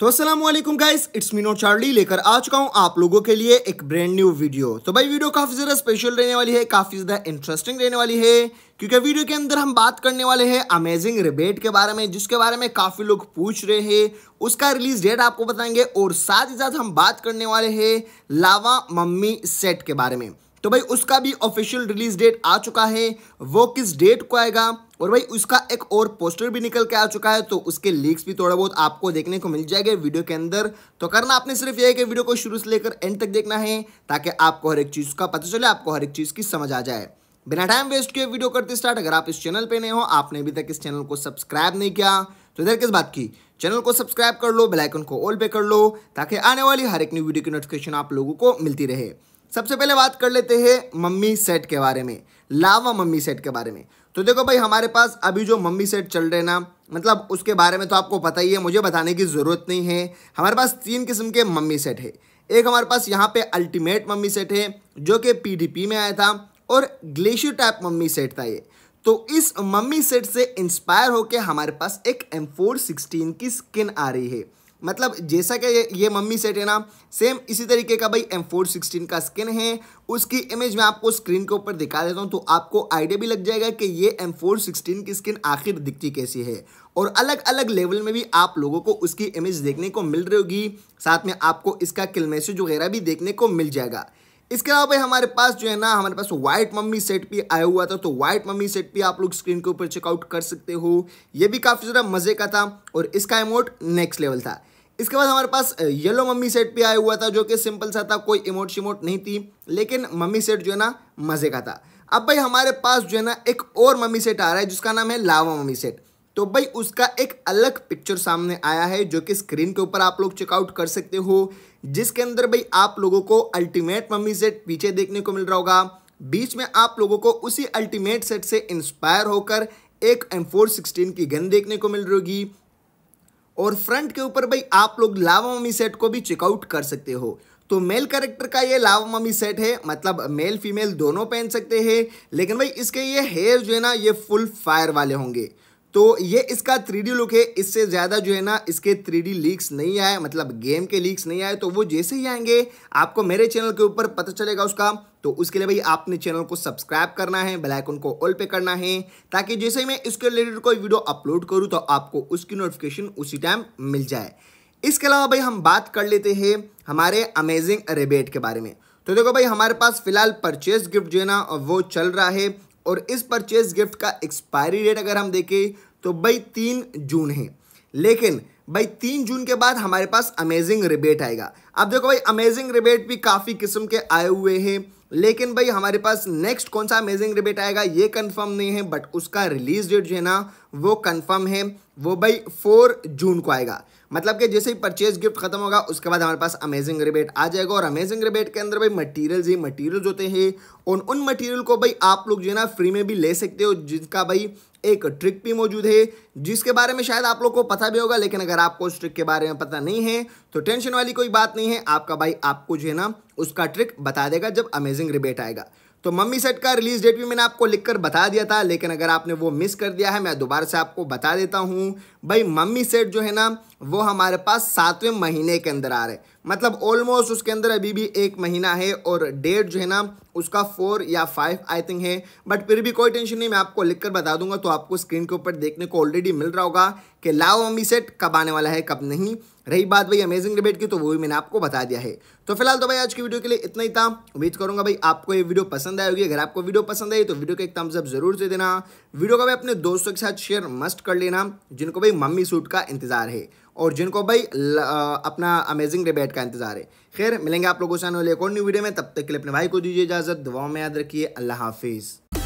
तो असलम guys it's मीनो चार्ली लेकर आ चुका हूँ आप लोगों के लिए एक ब्रांड न्यू वीडियो तो भाई वीडियो काफ़ी ज़्यादा स्पेशल रहने वाली है काफ़ी ज़्यादा इंटरेस्टिंग रहने वाली है क्योंकि वीडियो के अंदर हम बात करने वाले हैं अमेजिंग रिबेट के बारे में जिसके बारे में काफ़ी लोग पूछ रहे हैं उसका रिलीज डेट आपको बताएंगे और साथ ही साथ हम बात करने वाले हैं लावा मम्मी सेट के बारे में तो भाई उसका भी ऑफिशियल रिलीज डेट आ चुका है वो किस डेट को आएगा और भाई उसका एक और पोस्टर भी निकल के आ चुका है तो उसके लीक्स भी थोड़ा बहुत आपको देखने को मिल जाएगा वीडियो के अंदर तो करना आपने सिर्फ यह है कि वीडियो को शुरू से लेकर एंड तक देखना है ताकि आपको हर एक चीज़ का पता चले आपको हर एक चीज़ की समझ आ जाए बिना टाइम वेस्ट किए वीडियो करते स्टार्ट अगर आप इस चैनल पर नए हो आपने अभी तक इस चैनल को सब्सक्राइब नहीं किया तो इधर किस बात की चैनल को सब्सक्राइब कर लो बेल आइकन को ऑल पे कर लो ताकि आने वाली हर एक न्यू वीडियो की नोटिफिकेशन आप लोगों को मिलती रहे सबसे पहले बात कर लेते हैं मम्मी सेट के बारे में लावा मम्मी सेट के बारे में तो देखो भाई हमारे पास अभी जो मम्मी सेट चल रहे ना मतलब उसके बारे में तो आपको पता ही है मुझे बताने की ज़रूरत नहीं है हमारे पास तीन किस्म के मम्मी सेट है एक हमारे पास यहाँ पे अल्टीमेट मम्मी सेट है जो कि पी में आया था और ग्लेशियर टाइप मम्मी सेट था ये तो इस मम्मी सेट से इंस्पायर होकर हमारे पास एक एम फोर सिक्सटीन की स्किन आ रही है मतलब जैसा कि ये, ये मम्मी सेट है ना सेम इसी तरीके का भाई एम फोर सिक्सटीन का स्किन है उसकी इमेज मैं आपको स्क्रीन के ऊपर दिखा देता हूँ तो आपको आइडिया भी लग जाएगा कि ये एम फोर सिक्सटीन की स्किन आखिर दिखती कैसी है और अलग अलग लेवल में भी आप लोगों को उसकी इमेज देखने को मिल रही होगी साथ में आपको इसका किलमेसेज वगैरह भी देखने को मिल जाएगा इसके अलावा भाई हमारे पास जो है ना हमारे पास व्हाइट मम्मी सेट भी आया हुआ था तो व्हाइट मम्मी सेट भी आप लोग स्क्रीन के ऊपर चेकआउट कर सकते हो ये भी काफ़ी ज़्यादा मज़े का था और इसका इमोट नेक्स्ट लेवल था इसके बाद हमारे पास येलो मम्मी सेट भी आया हुआ था जो कि सिंपल सा था कोई इमोट शिमोट नहीं थी लेकिन मम्मी सेट जो है ना मज़े का था अब भाई हमारे पास जो है ना एक और मम्मी सेट आ रहा है जिसका नाम है लावा मम्मी सेट तो भाई उसका एक अलग पिक्चर सामने आया है जो कि स्क्रीन के ऊपर आप लोग चेकआउट कर सकते हो जिसके अंदर भाई आप लोगों को अल्टीमेट मम्मी सेट पीछे देखने को मिल रहा होगा बीच में आप लोगों को उसी अल्टीमेट सेट से इंस्पायर होकर एक एम फोर सिक्सटीन की गन देखने को मिल रही होगी और फ्रंट के ऊपर भाई आप लोग लावा मम्मी सेट को भी चेकआउट कर सकते हो तो मेल कैरेक्टर का ये लावा मम्मी सेट है मतलब मेल फीमेल दोनों पहन सकते हैं लेकिन भाई इसके ये हेयर जो है ना ये फुल फायर वाले होंगे तो ये इसका थ्री लुक है इससे ज़्यादा जो है ना इसके थ्री लीक्स नहीं आए मतलब गेम के लीक्स नहीं आए तो वो जैसे ही आएंगे आपको मेरे चैनल के ऊपर पता चलेगा उसका तो उसके लिए भाई आपने चैनल को सब्सक्राइब करना है बेल को ऑल पे करना है ताकि जैसे ही मैं इसके रिलेटेड कोई वीडियो अपलोड करूँ तो आपको उसकी नोटिफिकेशन उसी टाइम मिल जाए इसके अलावा भाई हम बात कर लेते हैं हमारे अमेजिंग रेबेट के बारे में तो देखो भाई हमारे पास फिलहाल परचेज गिफ्ट जो है ना वो चल रहा है और इस परचेज गिफ्ट का एक्सपायरी डेट अगर हम देखें तो भाई तीन जून है लेकिन भाई तीन जून के बाद हमारे पास अमेजिंग रिबेट आएगा अब देखो भाई अमेजिंग रिबेट भी काफ़ी किस्म के आए हुए हैं लेकिन भाई हमारे पास नेक्स्ट कौन सा अमेजिंग रिबेट आएगा ये कंफर्म नहीं है बट उसका रिलीज डेट जो है ना वो कंफर्म है वो भाई फोर जून को आएगा मतलब कि जैसे ही परचेज गिफ्ट खत्म होगा उसके बाद हमारे पास अमेजिंग रिबेट आ जाएगा और अमेजिंग रिबेट के अंदर भाई मटेरियल्स ही मटेरियल्स होते हैं और उन मटेरियल को भाई आप लोग जो है ना फ्री में भी ले सकते हो जिसका भाई एक ट्रिक भी मौजूद है जिसके बारे में शायद आप लोग को पता भी होगा लेकिन अगर आपको उस ट्रिक के बारे में पता नहीं है तो टेंशन वाली कोई बात नहीं करनी है आपका भाई आपको जो है ना उसका ट्रिक बता देगा जब अमेजिंग रिबेट आएगा तो मम्मी सेट का रिलीज डेट भी मैंने आपको लिखकर बता दिया था लेकिन अगर आपने वो मिस कर दिया है मैं दोबारा से आपको बता देता हूँ भाई मम्मी सेट जो है ना वो हमारे पास सातवें महीने के अंदर आ रहे मतलब ऑलमोस्ट उसके अंदर अभी भी एक महीना है और डेट जो है ना उसका फोर या फाइव आई थिंक है बट फिर भी कोई टेंशन नहीं मैं आपको लिखकर बता दूंगा तो आपको स्क्रीन के ऊपर देखने को ऑलरेडी मिल रहा होगा कि लाओ मम्मी सेट कब आने वाला है कब नहीं रही बात भाई अमेजिंग डिबेट की तो वो भी मैंने आपको बता दिया है तो फिलहाल तो भाई आज की वीडियो के लिए इतना ही था उम्मीद करूंगा भाई आपको ये वीडियो पसंद आई होगी अगर आपको वीडियो पसंद आई तो वीडियो को एक थम्स अप जरूर से देना वीडियो का भाई अपने दोस्तों के साथ शेयर मस्ट कर लेना जिनको भाई मम्मी सूट का इंतजार है और जिनको भाई ल, आ, अपना अमेजिंग डिबेट का इंतजार है खैर मिलेंगे आप लोगों से आने वाले एक और न्यू वीडियो में तब तक के लिए अपने भाई को दीजिए इजाजत दुआओं में याद रखिए अल्लाह हाफिज़